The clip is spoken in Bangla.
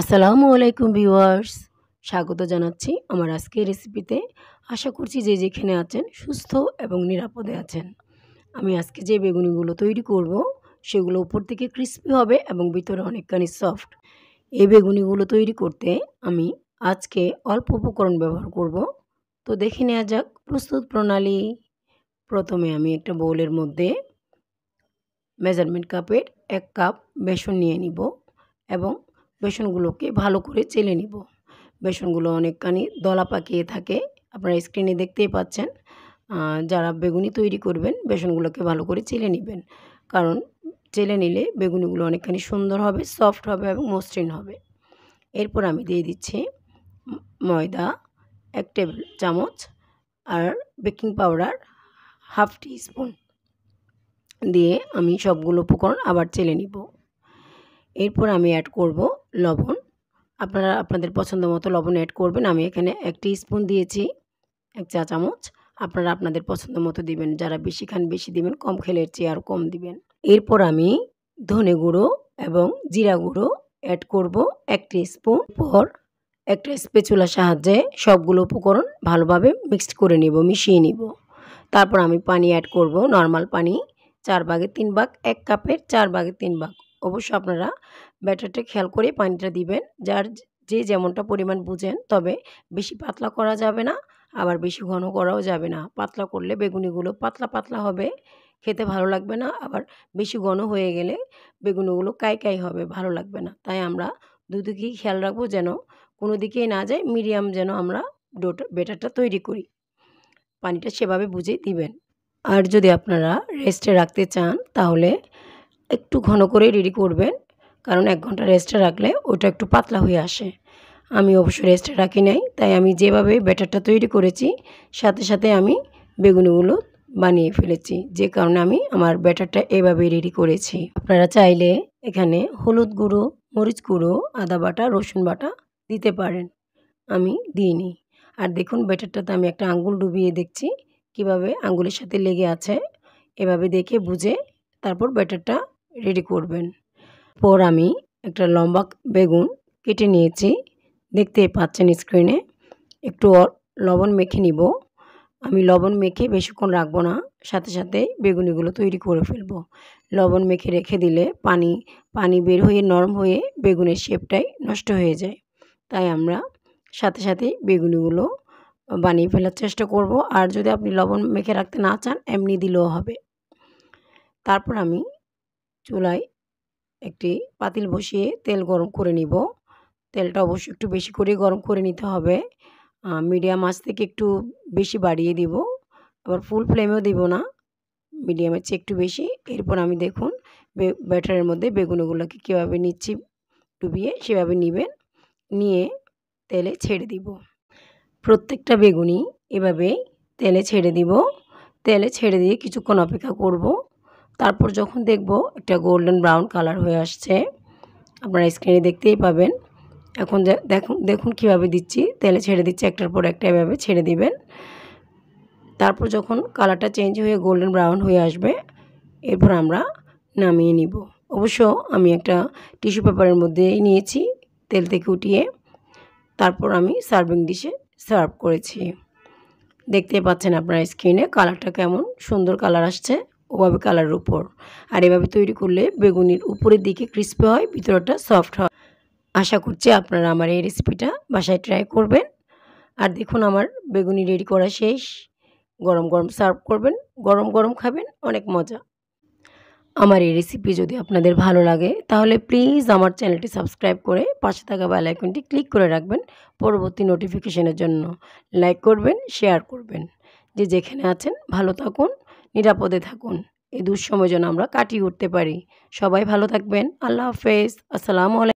আসসালামু আলাইকুম ভিউয়ার্স স্বাগত জানাচ্ছি আমার আজকের রেসিপিতে আশা করছি যে যেখানে আছেন সুস্থ এবং নিরাপদে আছেন আমি আজকে যে বেগুনিগুলো তৈরি করব সেগুলো উপর থেকে ক্রিস্পি হবে এবং ভিতরে অনেকখানি সফট এই বেগুনিগুলো তৈরি করতে আমি আজকে অল্প উপকরণ ব্যবহার করব তো দেখে নেওয়া যাক প্রস্তুত প্রণালী প্রথমে আমি একটা বোলের মধ্যে মেজারমেন্ট কাপের এক কাপ বেসন নিয়ে নিব এবং বেসনগুলোকে ভালো করে চেলে নিব বেসনগুলো অনেকখানি দলা পাকিয়ে থাকে আপনারা স্ক্রিনে দেখতেই পাচ্ছেন যারা বেগুনি তৈরি করবেন বেসনগুলোকে ভালো করে চেলে নেবেন কারণ চেলে নিলে বেগুনিগুলো অনেকখানি সুন্দর হবে সফট হবে এবং মসৃণ হবে এরপর আমি দিয়ে দিচ্ছি ময়দা এক টেবিল চামচ আর baking powder half teaspoon দিয়ে আমি সবগুলো উপকরণ আবার চেলে নিব এরপর আমি অ্যাড করবো লবণ আপনারা আপনাদের পছন্দ মতো লবণ অ্যাড করবেন আমি এখানে একটি স্পুন দিয়েছি এক চা চামচ আপনারা আপনাদের পছন্দ মতো দিবেন যারা বেশি খান বেশি দিবেন কম খেলে চেয়ে আর কম দিবেন এরপর আমি ধনে গুঁড়ো এবং জিরা গুঁড়ো অ্যাড করব একটি স্পুন পর একটা স্পেচুলার সাহায্যে সবগুলো উপকরণ ভালোভাবে মিক্সড করে নিব মিশিয়ে নিব তারপর আমি পানি অ্যাড করব নর্মাল পানি চার ভাগে তিন ভাগ এক কাপের চার ভাগে তিন ভাগ অবশ্য আপনারা ব্যাটারটা খেয়াল করে পানিটা দিবেন যার যে যেমনটা পরিমাণ বুঝেন তবে বেশি পাতলা করা যাবে না আবার বেশি ঘন করাও যাবে না পাতলা করলে বেগুনিগুলো পাতলা পাতলা হবে খেতে ভালো লাগবে না আবার বেশি ঘন হয়ে গেলে বেগুনিগুলো কাই কাই হবে ভালো লাগবে না তাই আমরা দুদিকেই খেয়াল রাখবো যেন কোনো দিকেই না যায় মিডিয়াম যেন আমরা ডোটা বেটারটা তৈরি করি পানিটা সেভাবে বুঝে দিবেন আর যদি আপনারা রেস্টে রাখতে চান তাহলে একটু ঘন করে রেডি করবেন কারণ এক ঘন্টা রেস্টে রাখলে ওটা একটু পাতলা হয়ে আসে আমি অবশ্য রেস্টে রাখি নাই তাই আমি যেভাবে ব্যাটারটা তৈরি করেছি সাথে সাথে আমি বেগুনিগুলো বানিয়ে ফেলেছি যে কারণে আমি আমার ব্যাটারটা এভাবে রেডি করেছি আপনারা চাইলে এখানে হলুদ গুঁড়ো মরিচ গুঁড়ো আদা বাটা রসুন বাটা দিতে পারেন আমি দিইনি আর দেখুন ব্যাটারটাতে আমি একটা আঙ্গুল ডুবিয়ে দেখছি কিভাবে আঙ্গুলের সাথে লেগে আছে এভাবে দেখে বুঝে তারপর ব্যাটারটা রেডি করবেন পর আমি একটা লম্বা বেগুন কেটে নিয়েছি দেখতে পাচ্ছেন স্ক্রিনে একটু লবণ মেখে নিব আমি লবণ মেখে বেশিক্ষণ রাখবো না সাথে সাথে বেগুনিগুলো তৈরি করে ফেলবো লবণ মেখে রেখে দিলে পানি পানি বের হয়ে নরম হয়ে বেগুনের শেপটাই নষ্ট হয়ে যায় তাই আমরা সাথে সাথে বেগুনিগুলো বানিয়ে ফেলার চেষ্টা করব আর যদি আপনি লবণ মেখে রাখতে না চান এমনি দিলেও হবে তারপর আমি চুলায় একটি পাতিল বসিয়ে তেল গরম করে নিব তেলটা অবশ্যই একটু বেশি করে গরম করে নিতে হবে মিডিয়াম আঁচ থেকে একটু বেশি বাড়িয়ে দিব আবার ফুল ফ্লেমেও দিব না মিডিয়ামের চেয়ে একটু বেশি এরপর আমি দেখুন ব্যাটারের মধ্যে বেগুনগুলোকে কীভাবে নিচ্ছি ডুবিয়ে সেভাবে নেবেন নিয়ে তেলে ছেড়ে দিব প্রত্যেকটা বেগুনি এভাবে তেলে ছেড়ে দিব তেলে ছেড়ে দিয়ে কিছুক্ষণ অপেক্ষা করব তারপর যখন দেখব একটা গোল্ডেন ব্রাউন কালার হয়ে আসছে আপনারা স্ক্রিনে দেখতেই পাবেন এখন দেখুন দেখুন কীভাবে দিচ্ছি তেলে ছেড়ে দিচ্ছি একটার পর একটা এভাবে ছেড়ে দিবেন তারপর যখন কালারটা চেঞ্জ হয়ে গোল্ডেন ব্রাউন হয়ে আসবে এরপর আমরা নামিয়ে নিব অবশ্য আমি একটা টিস্যু পেপারের মধ্যেই নিয়েছি তেল থেকে উঠিয়ে তারপর আমি সার্ভিং ডিশে সার্ভ করেছি দেখতে পাচ্ছেন আপনার স্ক্রিনে কালারটা কেমন সুন্দর কালার আসছে ওভাবে কালারের উপর আর এভাবে তৈরি করলে বেগুনির উপরের দিকে ক্রিস্পি হয় ভিতরটা সফট হয় আশা করছি আপনারা আমার এই রেসিপিটা বাসায় ট্রাই করবেন আর দেখুন আমার বেগুনি রেডি করা শেষ গরম গরম সার্ভ করবেন গরম গরম খাবেন অনেক মজা আমার এই রেসিপি যদি আপনাদের ভালো লাগে তাহলে প্লিজ আমার চ্যানেলটি সাবস্ক্রাইব করে পাশে থাকা বেলাইকনটি ক্লিক করে রাখবেন পরবর্তী নোটিফিকেশনের জন্য লাইক করবেন শেয়ার করবেন যে যেখানে আছেন ভালো থাকুন নিরাপদে থাকুন এই দুঃসময় যেন আমরা কাটিয়ে উঠতে পারি সবাই ভালো থাকবেন আল্লাহ হাফেজ আসসালামু আলাইকুম